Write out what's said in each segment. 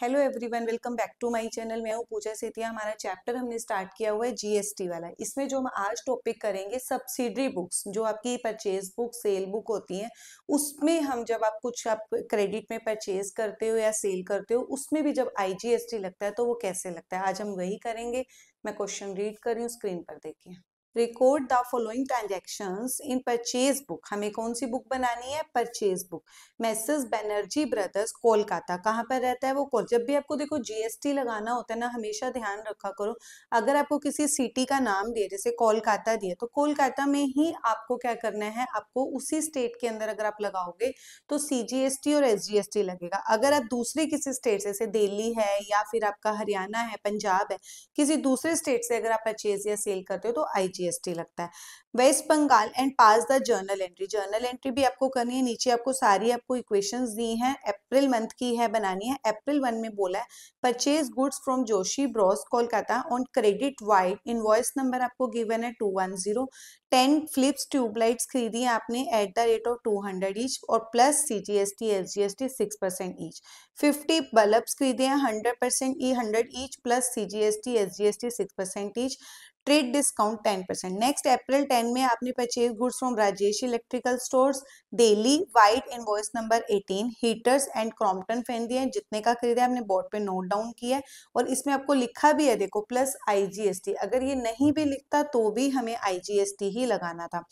Hello everyone welcome back to my channel मैं हूँ पूजा सेतिया हमारा चैप्टर हमने स्टार्ट किया हुआ है जीएसटी वाला इसमें जो हम आज टॉपिक करेंगे सब्सिडरी बुक्स जो आपकी परचेज बुक सेल बुक होती हैं उसमें हम जब आप कुछ आप क्रेडिट में परचेज करते हो या सेल करते हो उसमें भी जब आईजीएसटी लगता है तो वो कैसे लगता है आज हम वही करेंगे मैं क्वेश्चन रीड कर रही हूँ स्क्रीन पर देखिए record the following transactions in purchase book हमें कौन सी बुक बनानी है purchase book Messrs Banerjee brothers Kolkata कहाँ पर रहता है वो कोल जब भी आपको देखो जीएसटी लगाना होता है ना हमेशा ध्यान रखा करो अगर आपको किसी सिटी का नाम दिया जैसे कोलकाता दिया तो कोलकाता में ही आपको क्या करना है आपको उसी स्टेट के अंदर अगर आप लगाओगे तो सी और एस लगेगा अगर आप दूसरे किसी स्टेट जैसे दिल्ली है या फिर आपका हरियाणा है पंजाब है किसी दूसरे स्टेट से अगर आप परचेज या सेल करते हो तो आई जीएसटी लगता है West Bengal and pass the journal entry journal entry भी आपको करनी है नीचे आपको सारी आपको इक्वेशन दी हैं अप्रैल मंथ की है बनानी है अप्रैल वन में बोला है purchase goods from Joshi bros Kolkata on credit vide in number आपको गिवन है two one zero ten Philips tubelights खरीदी है आपने at the rate of two hundred each और plus C G S T S G S T six percent each fifty bulbs खरीदे हैं hundred percent ई hundred each plus C G S T S G S T six percent each trade discount ten percent next April ten में आपने purchase goods from Rajesh electrical stores daily vide invoice number eighteen heaters and Crompton fan दिए हैं जितने का खरीदा है आपने board पे नोट डाउन किया है और इसमें आपको लिखा भी है देखो प्लस आईजीएसटी अगर ये नहीं भी लिखता तो भी हमें आईजीएसटी ही लगाना था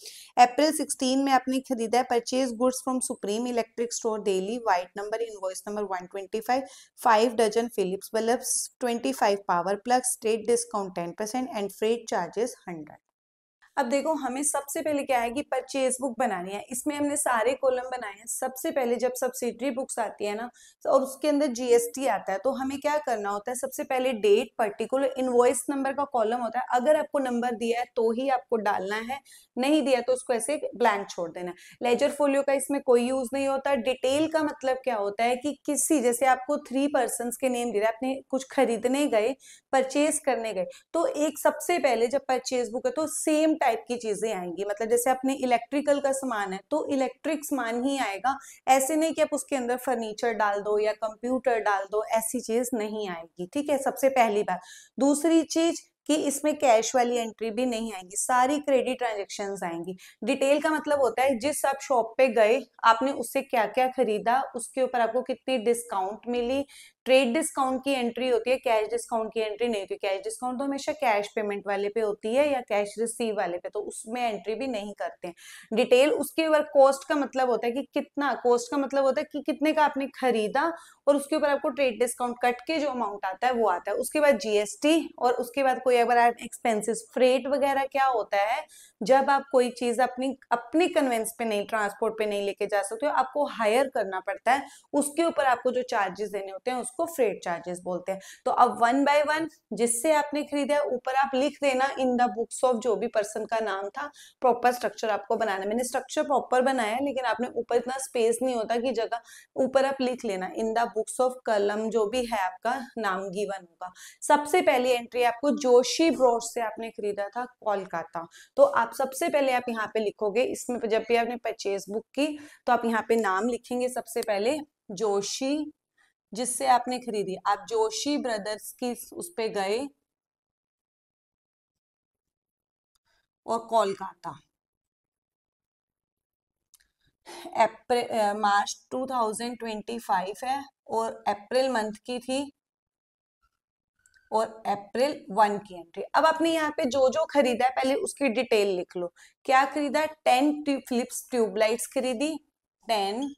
अप्रैल सिक्सटीन में आपने खरीदा है purchase goods from supreme electric store daily vide number invoice number one twenty five five dozen Philips bulb twenty five power plus trade discount ten percent and freight late charges 100. अब देखो हमें सबसे पहले क्या है कि परचेज बुक बनानी है इसमें हमने सारे कॉलम बनाए हैं सबसे पहले जब सब्सिडरी बुक्स आती है ना और तो उसके अंदर जीएसटी आता है तो हमें क्या करना होता है सबसे पहले डेट पर्टिकुलर इनवॉइस नंबर का कॉलम होता है अगर आपको नंबर दिया है तो ही आपको डालना है नहीं दिया तो उसको ऐसे ब्लैंक छोड़ देना है लेजर फोलियो का इसमें कोई यूज नहीं होता डिटेल का मतलब क्या होता है कि किसी जैसे आपको थ्री पर्सन के नेम दे रहे आपने कुछ खरीदने गए परचेज करने गए तो एक सबसे पहले जब परचेज बुक है तो सेम टाइप की चीजें आएंगी मतलब जैसे अपने इलेक्ट्रिकल का सामान है तो इलेक्ट्रिक सामान ही आएगा ऐसे नहीं कि आप उसके अंदर फर्नीचर डाल दो या कंप्यूटर डाल दो ऐसी चीज नहीं आएगी ठीक है सबसे पहली बात दूसरी चीज कि इसमें कैश वाली एंट्री भी नहीं आएगी सारी क्रेडिट ट्रांजेक्शन आएंगी डिटेल का मतलब होता है जिस आप शॉप पे गए आपने उससे क्या क्या खरीदा उसके ऊपर आपको कितनी डिस्काउंट मिली ट्रेड डिस्काउंट की एंट्री होती है कैश डिस्काउंट की एंट्री नहीं होती कैश डिस्काउंट तो हमेशा कैश पेमेंट वाले पे होती है या कैश रिसीव वाले पे तो उसमें एंट्री भी नहीं करते हैं डिटेल उसके ऊपर कॉस्ट का मतलब होता है कि कितना कॉस्ट का मतलब होता है कि कितने का आपने खरीदा और उसके ऊपर आपको ट्रेड डिस्काउंट कट के जो अमाउंट आता है वो आता है उसके बाद जीएसटी और उसके बाद कोई अगर एक्सपेंसिस फ्रेट वगैरह क्या होता है जब आप कोई चीज अपनी अपने कन्वेंस पे नहीं ट्रांसपोर्ट पे नहीं लेके जा सकते हो आपको हायर करना पड़ता है उसके ऊपर आपको जो चार्जेस देने होते हैं उसको उसको फ्रेट चार्जेस बोलते हैं तो अब वन बाय वन जिससे आपने खरीदा है ऊपर आप लिख देना इन द बुक्स ऑफ जो भी पर्सन का नाम था प्रॉपर स्ट्रक्चर आपको बनाना मैंने स्ट्रक्चर प्रॉपर बनाया लेकिन आपने ऊपर इतना स्पेस नहीं होता कि जगह ऊपर आप लिख लेना इन द बुक्स ऑफ कलम जो भी है आपका नाम गिवन होगा सबसे पहली एंट्री आपको जोशी ब्रोश से आपने खरीदा था कोलकाता तो आप सबसे पहले आप यहाँ पे लिखोगे इसमें जब भी आपने परचेज बुक की तो आप यहाँ पे नाम लिखेंगे सबसे पहले जोशी जिससे आपने खरीदी आप जोशी ब्रदर्स की उस पर गए और कोलकाता अप्रैल मार्च 2025 है और अप्रैल मंथ की थी और अप्रैल वन की एंट्री अब आपने यहाँ पे जो जो खरीदा है पहले उसकी डिटेल लिख लो क्या खरीदा टेन फिलिप्स ट्यूबलाइट्स खरीदी टेन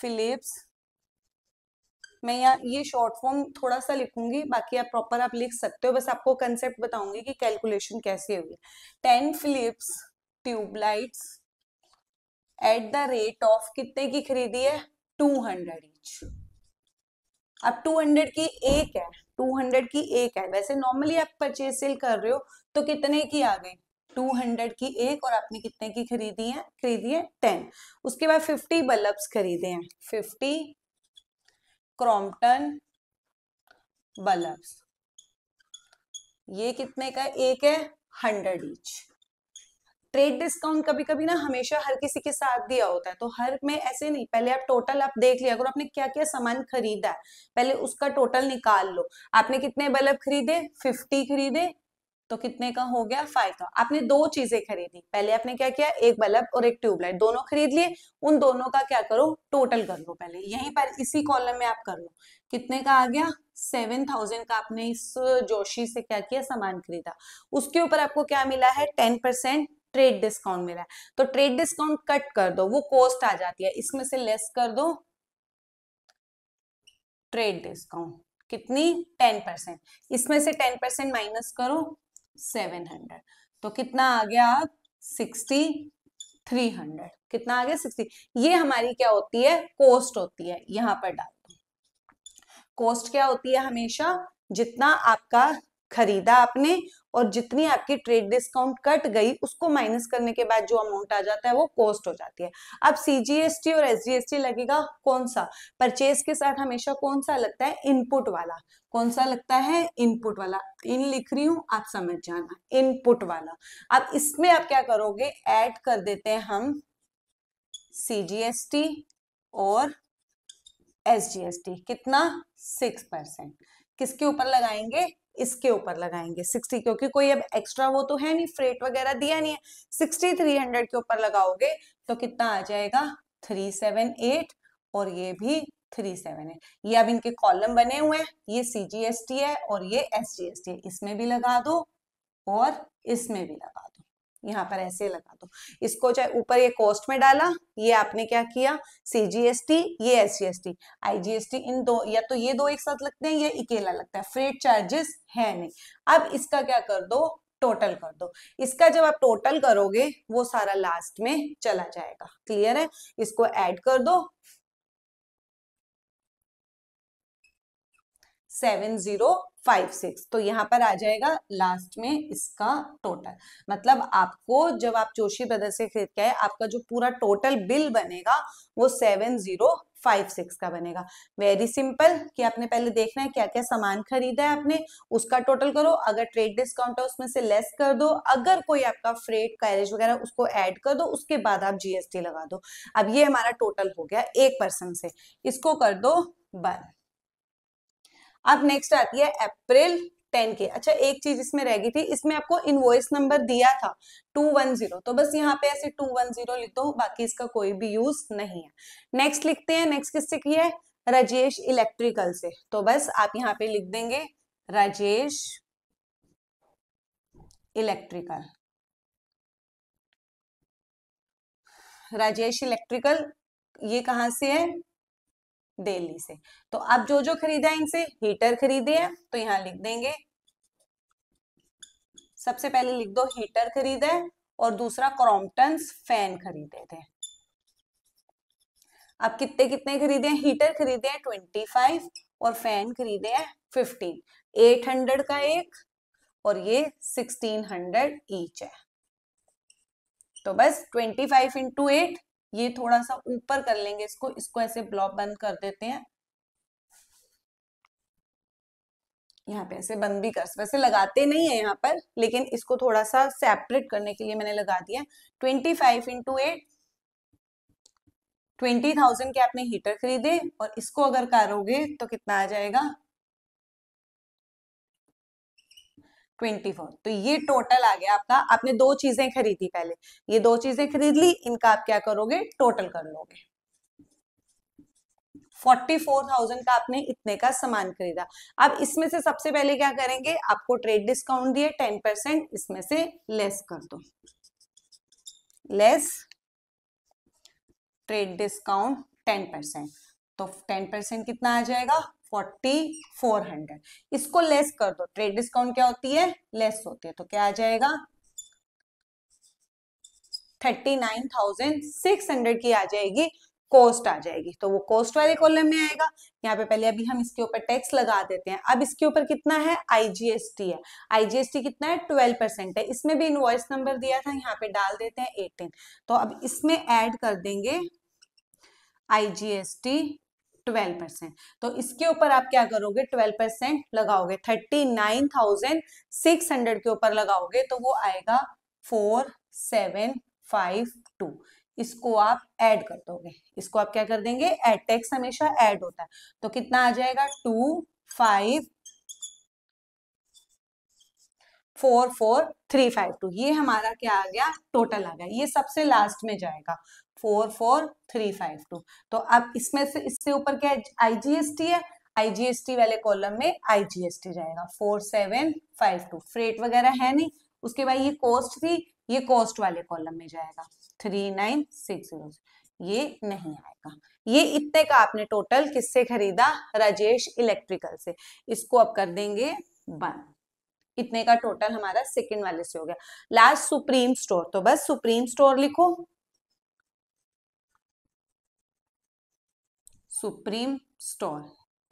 फिलिप्स मैं यहाँ ये शॉर्ट फॉर्म थोड़ा सा लिखूंगी बाकी आप प्रॉपर आप लिख सकते हो बस आपको कंसेप्ट बताऊंगी कि कैलकुलेशन कैसे हुई ten Philips tubelights at the rate of कितने की खरीदी है टू हंड्रेड इंच अब हंड्रेड की एक है टू हंड्रेड की एक है वैसे नॉर्मली आप परचेज सेल कर रहे हो तो कितने की आ गई 200 की एक और आपने कितने की खरीदी है खरीदी है 10 उसके बाद 50 बल्ब खरीदे हैं फिफ्टी क्रॉम्पटन बल्ब्स ये कितने का एक है हंड्रेड इंच ट्रेड डिस्काउंट कभी कभी ना हमेशा हर किसी के साथ दिया होता है तो हर में ऐसे नहीं पहले आप टोटल आप देख लिया करो आपने क्या क्या सामान खरीदा है पहले उसका टोटल निकाल लो आपने कितने बल्ब खरीदे फिफ्टी खरीदे तो कितने का हो गया फाइव का आपने दो चीजें खरीदी पहले आपने क्या किया एक बल्ब और एक ट्यूबलाइट दोनों खरीद लिए उन दोनों का क्या करो टोटल कर लो पहले यहीं पर इसी कॉलम में आप कर लो कितने का आ गया सेवन थाउजेंड का आपने इस जोशी से क्या किया सामान खरीदा उसके ऊपर आपको क्या मिला है टेन परसेंट ट्रेड डिस्काउंट मिला है तो ट्रेड डिस्काउंट कट कर दो वो कॉस्ट आ जाती है इसमें से लेस कर दो ट्रेड डिस्काउंट कितनी टेन परसेंट इसमें से टेन परसेंट माइनस करो सेवन हंड्रेड तो कितना आ गया आप सिक्सटी थ्री हंड्रेड कितना आ गया सिक्सटी ये हमारी क्या होती है कोस्ट होती है यहाँ पर डाल दो कोस्ट क्या होती है हमेशा जितना आपका खरीदा आपने और जितनी आपकी ट्रेड डिस्काउंट कट गई उसको माइनस करने के बाद जो अमाउंट आ जाता है वो कॉस्ट हो जाती है अब सीजीएसटी और एसजीएसटी लगेगा कौन सा परचेज के साथ हमेशा कौन सा लगता है इनपुट वाला कौन सा लगता है इनपुट वाला इन लिख रही हूं आप समझ जाना इनपुट वाला अब इसमें आप क्या करोगे एड कर देते हैं हम सीजीएसटी और एसजीएसटी कितना सिक्स परसेंट किसके ऊपर लगाएंगे इसके ऊपर लगाएंगे 60 क्योंकि कोई अब एक्स्ट्रा वो तो है नहीं फ्रेट वगैरह दिया नहीं है 6300 के ऊपर लगाओगे तो कितना आ जाएगा 378 और ये भी 378 ये अब इनके कॉलम बने हुए हैं ये टी है और ये टी है इसमें भी लगा दो और इसमें भी लगा दो यहाँ पर ऐसे लगा दो इसको चाहे ऊपर ये कॉस्ट में डाला ये आपने क्या किया सीजीएसटी ये एसजीएसटी आईजीएसटी इन दो या तो ये दो एक साथ लगते हैं या अकेला लगता है फ्रेट चार्जेस है नहीं अब इसका क्या कर दो टोटल कर दो इसका जब आप टोटल करोगे वो सारा लास्ट में चला जाएगा क्लियर है इसको ऐड कर दो सेवन जीरो फाइव सिक्स तो यहाँ पर आ जाएगा लास्ट में इसका टोटल मतलब आपको जब आप जोशी ब्रदर से खरीद के आए आपका जो पूरा टोटल बिल बनेगा वो सेवन जीरो फाइव सिक्स का बनेगा वेरी सिंपल कि आपने पहले देखना है क्या क्या सामान खरीदा है आपने उसका टोटल करो अगर ट्रेड डिस्काउंट है उसमें से लेस कर दो अगर कोई आपका फ्रेट कैरेज वगैरह उसको एड कर दो उसके बाद आप जीएसटी लगा दो अब ये हमारा टोटल हो गया एक पर्सन से इसको कर दो बंद अब नेक्स्ट आती है अप्रैल टेन के अच्छा एक चीज इसमें रह गई थी इसमें आपको इनवॉइस नंबर दिया था टू वन जीरो तो बस यहाँ पे ऐसे टू वन जीरो लिख दो बाकी इसका कोई भी यूज नहीं है नेक्स्ट लिखते हैं नेक्स्ट किससे की है राजेश इलेक्ट्रिकल से तो बस आप यहाँ पे लिख देंगे राजेश इलेक्ट्रिकल राजेश इलेक्ट्रिकल ये कहां से है दिल्ली से तो आप जो जो खरीदा है इनसे हीटर खरीदे हैं तो यहां लिख देंगे सबसे पहले लिख दो हीटर खरीदे और दूसरा क्रॉम्पटन फैन खरीदे थे आप कितने कितने खरीदे हैं हीटर खरीदे हैं ट्वेंटी फाइव और फैन खरीदे हैं फिफ्टीन एट हंड्रेड का एक और ये सिक्सटीन हंड्रेड ईच है तो बस ट्वेंटी फाइव इंटू एट ये थोड़ा सा ऊपर कर लेंगे इसको इसको ऐसे ब्लॉक बंद कर देते हैं यहाँ पे ऐसे बंद भी कर वैसे लगाते नहीं है यहाँ पर लेकिन इसको थोड़ा सा सेपरेट करने के लिए मैंने लगा दिया twenty five into eight twenty thousand के आपने हीटर खरीदे और इसको अगर करोगे तो कितना आ जाएगा ट्वेंटी फोर तो ये टोटल आ गया आपका आपने दो चीजें खरीदी पहले ये दो चीजें खरीद ली इनका आप क्या करोगे टोटल कर लोगे फोर्टी फोर थाउजेंड का आपने इतने का सामान खरीदा अब इसमें से सबसे पहले क्या करेंगे आपको ट्रेड डिस्काउंट दिए टेन परसेंट इसमें से लेस कर दो less trade discount ten percent तो टेन परसेंट कितना आ जाएगा फोर्टी फोर हंड्रेड इसको लेस कर दो ट्रेड डिस्काउंट क्या होती है लेस होती है तो क्या आ जाएगा thirty nine thousand six hundred की आ जाएगी कॉस्ट आ जाएगी तो वो कॉस्ट वाले कॉलम में आएगा यहाँ पे पहले अभी हम इसके ऊपर टैक्स लगा देते हैं अब इसके ऊपर कितना है आईजीएसटी है आईजीएसटी कितना है ट्वेल्व परसेंट है इसमें भी इनवॉइस नंबर दिया था यहाँ पे डाल देते हैं एटीन तो अब इसमें ऐड कर देंगे आईजीएसटी ट्वेल्व परसेंट तो इसके ऊपर आप क्या करोगे ट्वेल्व परसेंट लगाओगे thirty nine thousand six hundred के ऊपर लगाओगे तो वो आएगा फोर सेवन फाइव टू इसको आप ऐड कर दोगे इसको आप क्या कर देंगे एड टैक्स हमेशा ऐड होता है तो कितना आ जाएगा two five four four three five two ये हमारा क्या आ गया टोटल आ गया ये सबसे लास्ट में जाएगा four four three five two तो अब इसमें से इससे ऊपर क्या आईजीएसटी है आईजीएसटी वाले कॉलम में आईजीएसटी जाएगा four seven five two freight वगैरह है नहीं उसके बाद ये कॉस्ट थी ये कॉस्ट वाले कॉलम में जाएगा थ्री नाइन सिक्स जीरो ये नहीं आएगा ये इतने का आपने टोटल किससे खरीदा राजेश इलेक्ट्रिकल से इसको अब कर देंगे बंद इतने का टोटल हमारा सेकेंड वाले से हो गया लास्ट सुप्रीम स्टोर तो बस सुप्रीम स्टोर लिखो सुप्रीम स्टोर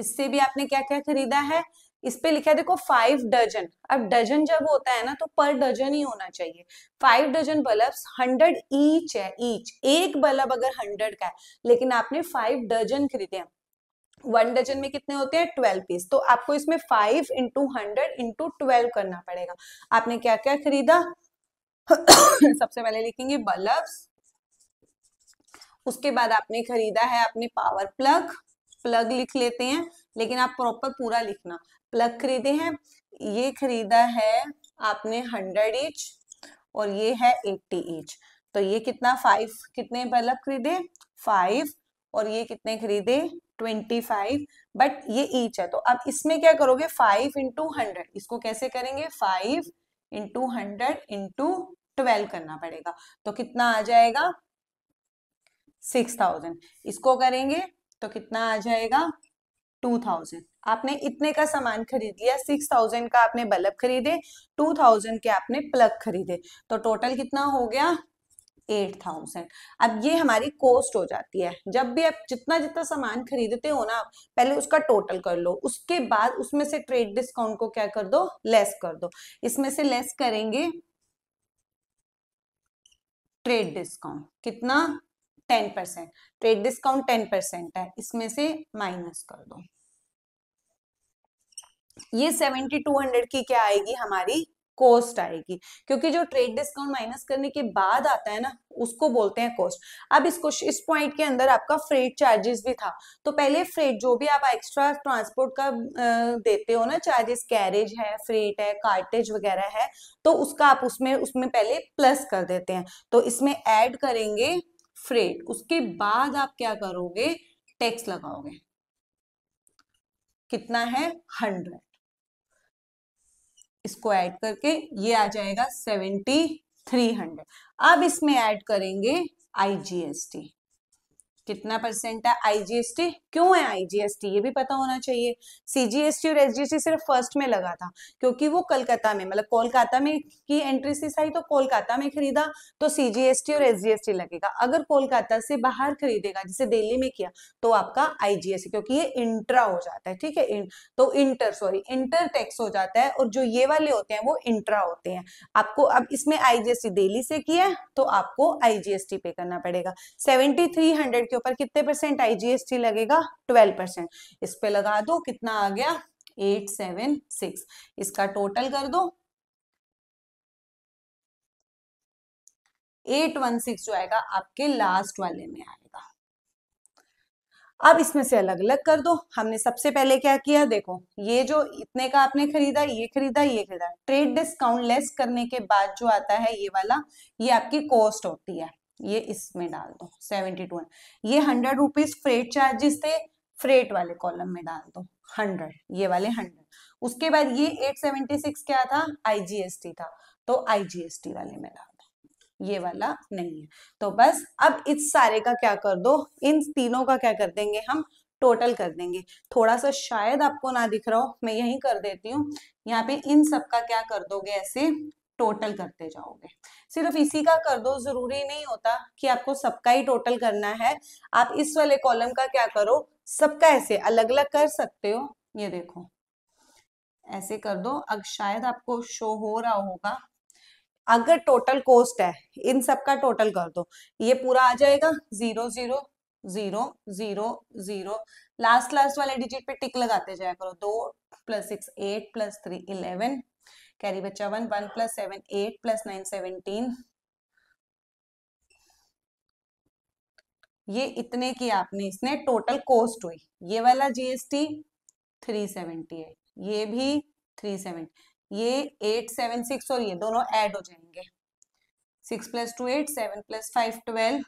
इससे भी आपने क्या क्या खरीदा है इस पे लिखा है देखो फाइव डजन अब डजन जब होता है ना तो पर डजन ही होना चाहिए five dozen bulb hundred each है ईच एक बल्ब अगर हंड्रेड का है लेकिन आपने फाइव डजन खरीदे हैं वन डजन में कितने होते हैं ट्वेल्व पीस तो आपको इसमें five into hundred into twelve करना पड़ेगा आपने क्या क्या खरीदा सबसे पहले लिखेंगे बल्ब उसके बाद आपने खरीदा है आपने पावर प्लग प्लग लिख लेते हैं लेकिन आप प्रॉपर पूरा लिखना प्लग खरीदे हैं ये खरीदा है आपने हंड्रेड इंच और ये है एट्टी इंच तो ये कितना फाइव कितने बल्ब खरीदे फाइव और ये कितने खरीदे ट्वेंटी फाइव बट ये ईच है तो अब इसमें क्या करोगे फाइव इंटू हंड्रेड इसको कैसे करेंगे five into hundred into twelve करना पड़ेगा तो कितना आ जाएगा सिक्स थाउजेंड इसको करेंगे तो कितना आ जाएगा टू थाउजेंड आपने इतने का सामान खरीद लिया सिक्स थाउजेंड का आपने बल्ब खरीदे टू थाउजेंड के आपने प्लग खरीदे तो टोटल कितना हो गया एट थाउजेंड अब ये हमारी कॉस्ट हो जाती है जब भी आप जितना जितना सामान खरीदते हो ना पहले उसका टोटल कर लो उसके बाद उसमें से ट्रेड डिस्काउंट को क्या कर दो लेस कर दो इसमें से लेस करेंगे ट्रेड डिस्काउंट कितना ten percent trade discount ten percent है इसमें से माइनस कर दो ये सेवेंटी टू हंड्रेड की क्या आएगी हमारी कॉस्ट आएगी क्योंकि जो ट्रेड डिस्काउंट माइनस करने के बाद आता है ना उसको बोलते हैं कॉस्ट अब इसको इस पॉइंट के अंदर आपका फ्रेट चार्जेस भी था तो पहले फ्रेट जो भी आप एक्स्ट्रा ट्रांसपोर्ट का देते हो ना चार्जेस कैरेज है फ्रेट है कार्टेज वगैरह है तो उसका आप उसमें उसमें पहले प्लस कर देते हैं तो इसमें ऐड करेंगे फ्रेट उसके बाद आप क्या करोगे टैक्स लगाओगे कितना है हंड्रेड इसको ऐड करके ये आ जाएगा सेवेंटी थ्री हंड्रेड अब इसमें ऐड करेंगे आईजीएसटी कितना परसेंट है आईजीएसटी क्यों है आईजीएसटी ये भी पता होना चाहिए सीजीएसटी और एसजीएसटी सिर्फ फर्स्ट में लगा था क्योंकि वो कलकत्ता में मतलब कोलकाता में की एंट्री सी सही तो कोलकाता में खरीदा तो सीजीएसटी और एसजीएसटी लगेगा अगर कोलकाता से बाहर खरीदेगा जैसे दिल्ली में किया तो आपका आईजीएसटी क्योंकि ये इंट्रा हो जाता है ठीक है इन, तो इंटर सॉरी इंटर टैक्स हो जाता है और जो ये वाले होते हैं वो इंट्रा होते हैं आपको अब इसमें आईजीएसटी दिल्ली से किया तो आपको आईजीएसटी पे करना पड़ेगा सेवेंटी थ्री हंड्रेड के ऊपर कितने परसेंट आईजीएसटी लगेगा ट्वेल्व परसेंट इस पे लगा दो कितना आ गया एट सेवन सिक्स इसका टोटल कर दो एट वन सिक्स जो आएगा आपके लास्ट वाले में आएगा अब इसमें से अलग अलग कर दो हमने सबसे पहले क्या किया देखो ये जो इतने का आपने खरीदा ये खरीदा ये खरीदा ट्रेड डिस्काउंट लेस करने के बाद जो आता है ये वाला ये आपकी कॉस्ट होती है ये इसमें डाल दो सेवेंटी टू ये हंड्रेड रुपीज फ्रेट चार्जेस थे फ्रेट वाले कॉलम में डाल दो हंड्रेड ये वाले हंड्रेड उसके बाद ये एट सेवेंटी सिक्स क्या था आईजीएसटी था तो आईजीएसटी वाले में डाल दो ये वाला नहीं है तो बस अब इस सारे का क्या कर दो इन तीनों का क्या कर देंगे हम टोटल कर देंगे थोड़ा सा शायद आपको ना दिख रहा हो मैं यही कर देती हूँ यहाँ पे इन सब का क्या कर दोगे ऐसे टोटल करते जाओगे सिर्फ इसी का कर दो जरूरी नहीं होता कि आपको सबका ही टोटल करना है आप इस वाले कॉलम का क्या करो सबका ऐसे अलग अलग कर सकते हो ये देखो ऐसे कर दो अब शायद आपको शो हो रहा होगा अगर टोटल कॉस्ट है इन सब का टोटल कर दो ये पूरा आ जाएगा zero zero zero zero zero last last वाले डिजिट पे टिक लगाते जाया करो दो plus six eight plus three eleven carry बच्चा one one plus seven eight plus nine seventeen ये इतने की आपने इसने टोटल कॉस्ट हुई ये वाला जीएसटी थ्री सेवेंटी है ये भी थ्री सेवेंटी ये एट सेवन सिक्स और ये दोनों ऐड हो जाएंगे six plus two eight seven plus five twelve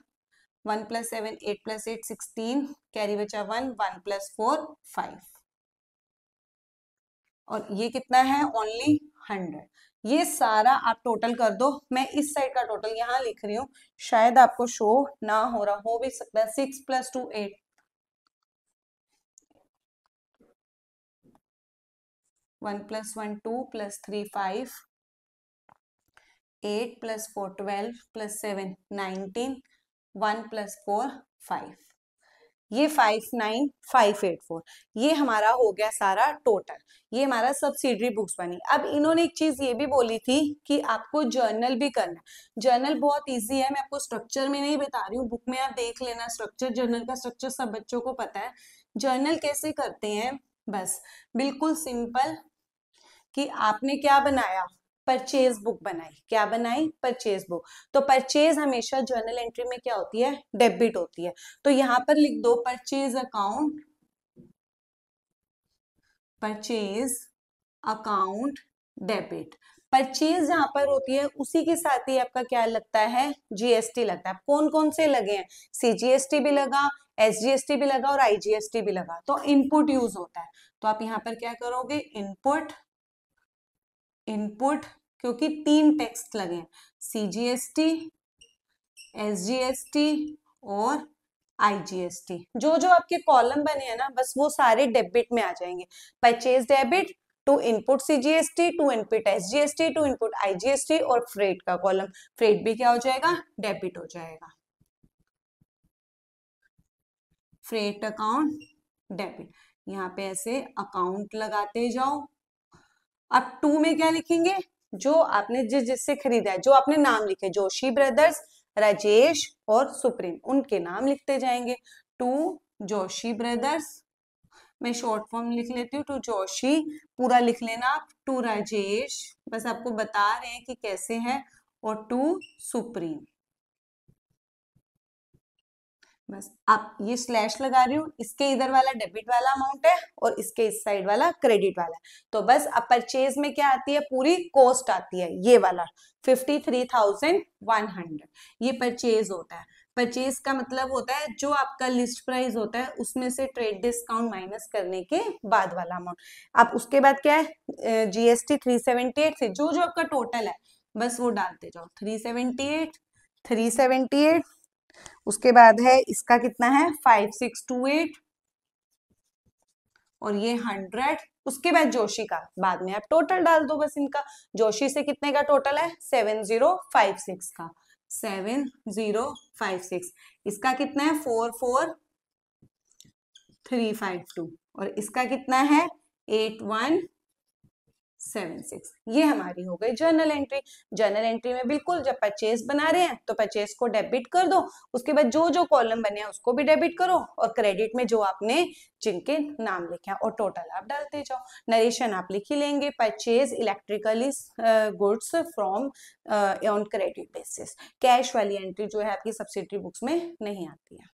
one plus seven eight plus eight sixteen carry बचा one one plus four five और ये कितना है ओनली हंड्रेड ये सारा आप टोटल कर दो मैं इस साइड का टोटल यहाँ लिख रही हूँ शायद आपको शो ना हो रहा हो भी सकता है six plus two eight one plus one two plus three five eight plus four twelve plus seven nineteen one plus four five ये five nine five eight four ये हमारा हो गया सारा टोटल ये हमारा सब्सिडरी बुक्स बनी अब इन्होंने एक चीज ये भी बोली थी कि आपको जर्नल भी करना जर्नल बहुत इजी है मैं आपको स्ट्रक्चर में नहीं बता रही हूँ बुक में आप देख लेना स्ट्रक्चर जर्नल का स्ट्रक्चर सब बच्चों को पता है जर्नल कैसे करते हैं बस बिल्कुल सिंपल कि आपने क्या बनाया परचेज बुक बनाई क्या बनाई परचेज बुक तो परचेज हमेशा जर्नल एंट्री में क्या होती है डेबिट होती है तो यहां पर लिख दो purchase account purchase account debit purchase जहां पर होती है उसी के साथ ही आपका क्या लगता है जीएसटी लगता है कौन कौन से लगे हैं सीजीएसटी भी लगा एसजीएसटी भी लगा और आईजीएसटी भी लगा तो इनपुट यूज होता है तो आप यहां पर क्या करोगे इनपुट इनपुट क्योंकि तीन टेक्स्ट लगे हैं C G S T S G S T और आईजीएसटी जो जो आपके कॉलम बने हैं ना बस वो सारे डेबिट में आ जाएंगे purchase debit to input CGST to input SGST to input IGST और फ्रेट का कॉलम फ्रेट भी क्या हो जाएगा डेबिट हो जाएगा फ्रेट अकाउंट डेबिट यहाँ पे ऐसे अकाउंट लगाते जाओ आप टू में क्या लिखेंगे जो आपने जिस जिससे खरीदा है जो आपने नाम लिखे जोशी ब्रदर्स राजेश और सुप्रीम उनके नाम लिखते जाएंगे टू जोशी ब्रदर्स मैं शॉर्ट फॉर्म लिख लेती हूँ टू जोशी पूरा लिख लेना आप टू राजेश बस आपको बता रहे हैं कि कैसे है और टू सुप्रीम बस आप ये स्लैश लगा रही हूँ इसके इधर वाला डेबिट वाला अमाउंट है और इसके इस साइड वाला क्रेडिट वाला तो बस अब परचेज में क्या आती है पूरी कॉस्ट आती है ये वाला fifty three thousand one hundred ये परचेज होता है परचेज का मतलब होता है जो आपका लिस्ट प्राइस होता है उसमें से ट्रेड डिस्काउंट माइनस करने के बाद वाला अमाउंट आप उसके बाद क्या है जीएसटी थ्री सेवेंटी एट से जो जो आपका टोटल है बस वो डालते जाओ three seventy eight three seventy eight उसके बाद है इसका कितना है फाइव सिक्स टू एट और ये हंड्रेड उसके बाद जोशी का बाद में आप टोटल डाल दो बस इनका जोशी से कितने का टोटल है सेवन जीरो फाइव सिक्स का सेवन जीरो फाइव सिक्स इसका कितना है four four three five two और इसका कितना है एट वन सेवन सिक्स ये हमारी हो गई जर्नल एंट्री जर्नल एंट्री में बिल्कुल जब परचेज बना रहे हैं तो परचेज को डेबिट कर दो उसके बाद जो जो कॉलम बने हैं उसको भी डेबिट करो और क्रेडिट में जो आपने जिनके नाम लिखे हैं और टोटल आप डालते जाओ नरेशन आप लिख ही लेंगे purchase electrically goods from on credit basis cash वाली एंट्री जो है आपकी सब्सिडी बुक्स में नहीं आती है